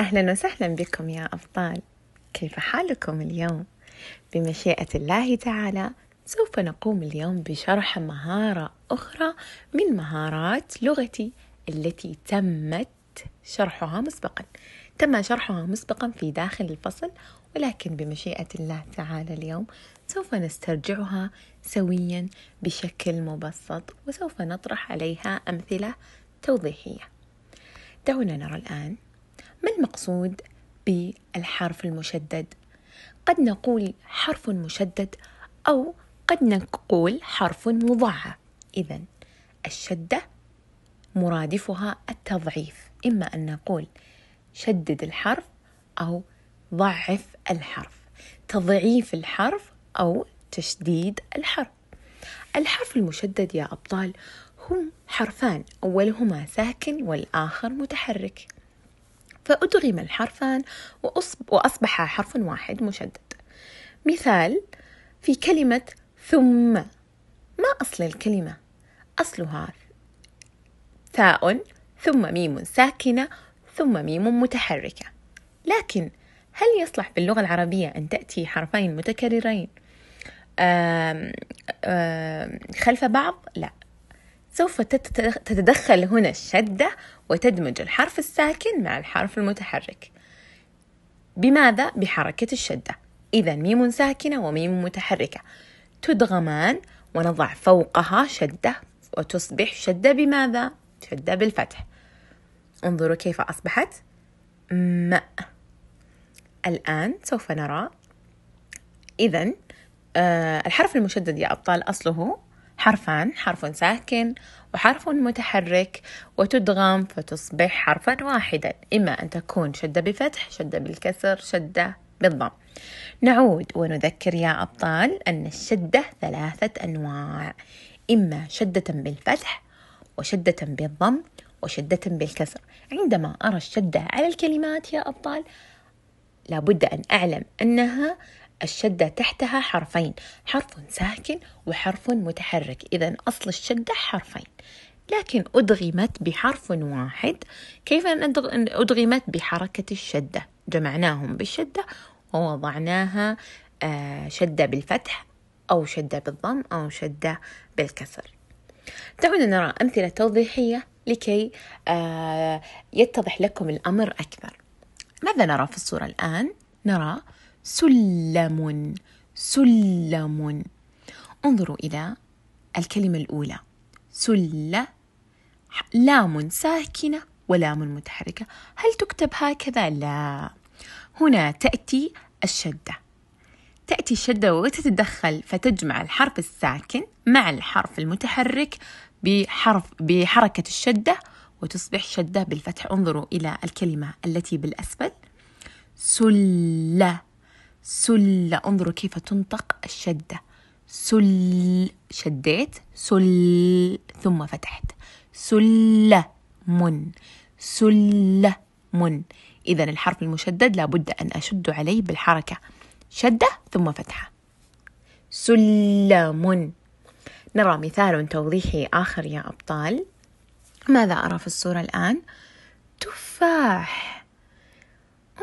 أهلا وسهلا بكم يا أبطال كيف حالكم اليوم؟ بمشيئة الله تعالى سوف نقوم اليوم بشرح مهارة أخرى من مهارات لغتي التي تمت شرحها مسبقا تم شرحها مسبقا في داخل الفصل ولكن بمشيئة الله تعالى اليوم سوف نسترجعها سويا بشكل مبسط وسوف نطرح عليها أمثلة توضيحية دعونا نرى الآن ما المقصود بالحرف المشدد قد نقول حرف مشدد او قد نقول حرف مضاعف اذا الشده مرادفها التضعيف اما ان نقول شدد الحرف او ضعف الحرف تضعيف الحرف او تشديد الحرف الحرف المشدد يا ابطال هم حرفان اولهما ساكن والاخر متحرك فأدغم الحرفان وأصبح حرف واحد مشدد مثال في كلمة ثم ما أصل الكلمة أصلها ثاء ثم ميم ساكنة ثم ميم متحركة لكن هل يصلح باللغة العربية أن تأتي حرفين متكررين آم آم خلف بعض؟ لا سوف تتدخل هنا الشدة وتدمج الحرف الساكن مع الحرف المتحرك بماذا؟ بحركة الشدة إذا ميم ساكنة وميم متحركة تدغمان ونضع فوقها شدة وتصبح شدة بماذا؟ شدة بالفتح انظروا كيف أصبحت ماء الآن سوف نرى إذا آه الحرف المشدد يا أبطال أصله حرفان حرف ساكن وحرف متحرك وتدغم فتصبح حرفا واحدا إما أن تكون شدة بفتح شدة بالكسر شدة بالضم نعود ونذكر يا أبطال أن الشدة ثلاثة أنواع إما شدة بالفتح وشدة بالضم وشدة بالكسر عندما أرى الشدة على الكلمات يا أبطال لابد أن أعلم أنها الشدة تحتها حرفين حرف ساكن وحرف متحرك إذا أصل الشدة حرفين لكن أدغمت بحرف واحد كيف أن أدغمت بحركة الشدة جمعناهم بالشدة ووضعناها آه، شدة بالفتح أو شدة بالضم أو شدة بالكسر دعونا نرى أمثلة توضيحية لكي آه، يتضح لكم الأمر أكثر ماذا نرى في الصورة الآن؟ نرى سلم سلم انظروا إلى الكلمة الأولى سل لام ساكنة ولام متحركة هل تكتب هكذا؟ لا هنا تأتي الشدة تأتي الشدة وتتدخل فتجمع الحرف الساكن مع الحرف المتحرك بحرف بحركة الشدة وتصبح شدة بالفتح انظروا إلى الكلمة التي بالأسفل سلة سل انظروا كيف تنطق الشدة سل شديت سل ثم فتحت سل من سل من إذا الحرف المشدد لابد أن أشد عليه بالحركة شدة ثم فتحة سلم نرى مثال توضيحي آخر يا أبطال ماذا أرى في الصورة الآن؟ تفاح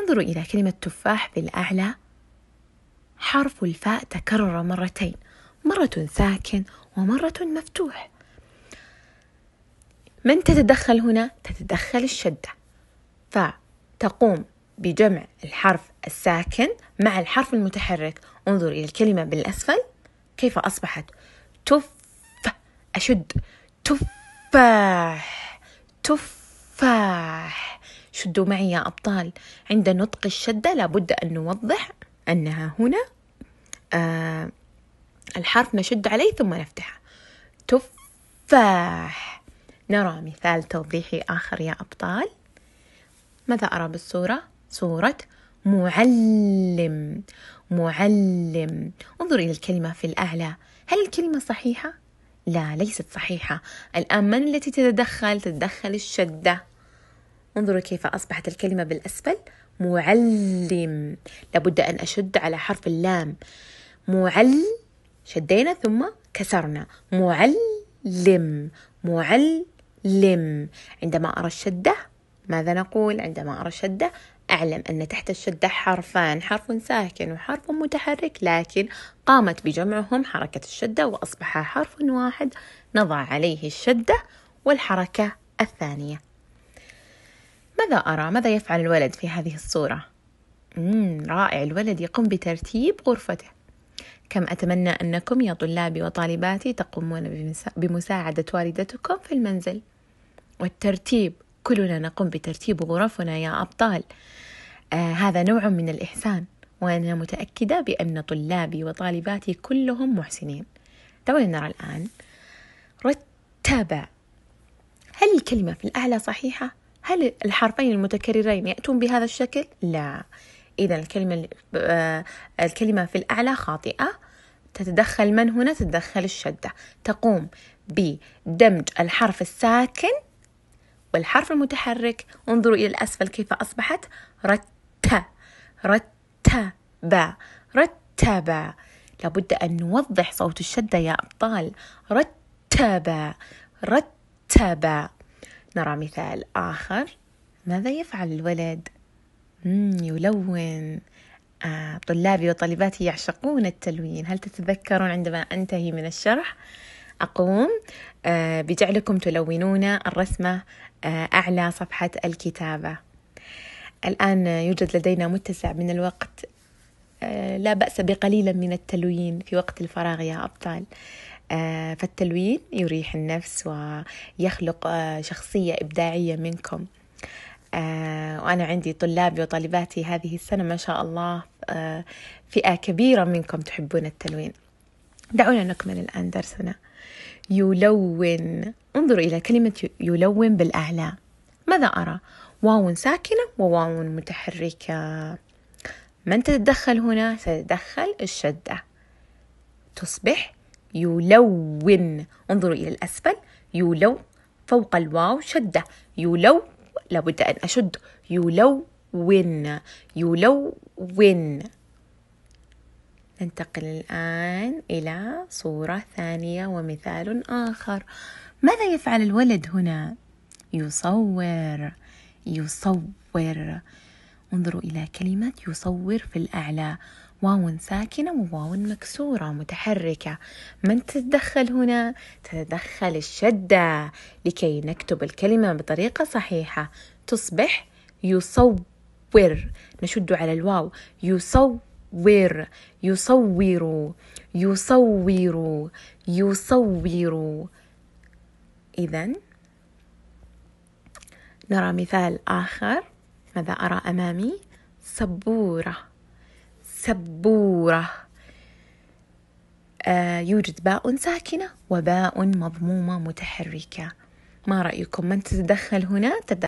انظروا إلى كلمة تفاح في الأعلى حرف الفاء تكرر مرتين مرة ساكن ومرة مفتوح من تتدخل هنا؟ تتدخل الشدة فتقوم بجمع الحرف الساكن مع الحرف المتحرك انظر إلى الكلمة بالأسفل كيف أصبحت تف أشد تفاح تفاح شدوا معي يا أبطال عند نطق الشدة لابد أن نوضح أنها هنا آه الحرف نشد عليه ثم نفتحه تفاح نرى مثال توضيحي آخر يا أبطال ماذا أرى بالصورة؟ صورة معلم معلم انظر إلى الكلمة في الأعلى هل الكلمة صحيحة؟ لا ليست صحيحة الآن من التي تتدخل؟ تتدخل الشدة انظروا كيف أصبحت الكلمة بالأسفل معلم لابد أن أشد على حرف اللام معل شدينا ثم كسرنا معلم معلم عندما أرى الشدة ماذا نقول عندما أرى الشدة أعلم أن تحت الشدة حرفان حرف ساكن وحرف متحرك لكن قامت بجمعهم حركة الشدة وأصبح حرف واحد نضع عليه الشدة والحركة الثانية ماذا أرى؟ ماذا يفعل الولد في هذه الصورة؟ مم رائع الولد يقوم بترتيب غرفته كم أتمنى أنكم يا طلابي وطالباتي تقومون بمساعدة والدتكم في المنزل والترتيب كلنا نقوم بترتيب غرفنا يا أبطال آه هذا نوع من الإحسان وأنا متأكدة بأن طلابي وطالباتي كلهم محسنين دعونا نرى الآن رتب هل الكلمة في الأعلى صحيحة؟ هل الحرفين المتكررين يأتون بهذا الشكل؟ لا إذا الكلمة آه، الكلمة في الأعلى خاطئة تتدخل من هنا تتدخل الشدة تقوم بدمج الحرف الساكن والحرف المتحرك انظروا إلى الأسفل كيف أصبحت رت رتب رتب لابد أن نوضح صوت الشدة يا أبطال رتبا رتبا نرى مثال آخر ماذا يفعل الولد؟ يلون آه، طلابي وطالباتي يعشقون التلوين هل تتذكرون عندما أنتهي من الشرح أقوم آه، بجعلكم تلونون الرسمة آه، أعلى صفحة الكتابة الآن يوجد لدينا متسع من الوقت لا بأس بقليلا من التلوين في وقت الفراغ يا أبطال آه، فالتلوين يريح النفس ويخلق آه، شخصية إبداعية منكم آه، وأنا عندي طلابي وطالباتي هذه السنة ما شاء الله فئة كبيرة منكم تحبون التلوين دعونا نكمل الآن درسنا يلون انظروا إلى كلمة يلون بالأعلى ماذا أرى؟ واو ساكنة وواو متحركة من تتدخل هنا؟ ستتدخل الشدة تصبح يلون انظروا إلى الأسفل يلو فوق الواو شدة يلو لابد أن أشد يلون يلون ننتقل الآن إلى صورة ثانية ومثال آخر ماذا يفعل الولد هنا؟ يصور يصور انظروا إلى كلمة يصور في الأعلى واو ساكنة وواو مكسورة متحركة من تتدخل هنا تتدخل الشدة لكي نكتب الكلمة بطريقة صحيحة تصبح يصور نشد على الواو يصور يصور يصور يصور إذا نرى مثال آخر ماذا أرى أمامي سبورة سبورة آه يوجد باء ساكنة وباء مضمومة متحركة ما رأيكم من تتدخل هنا تدخل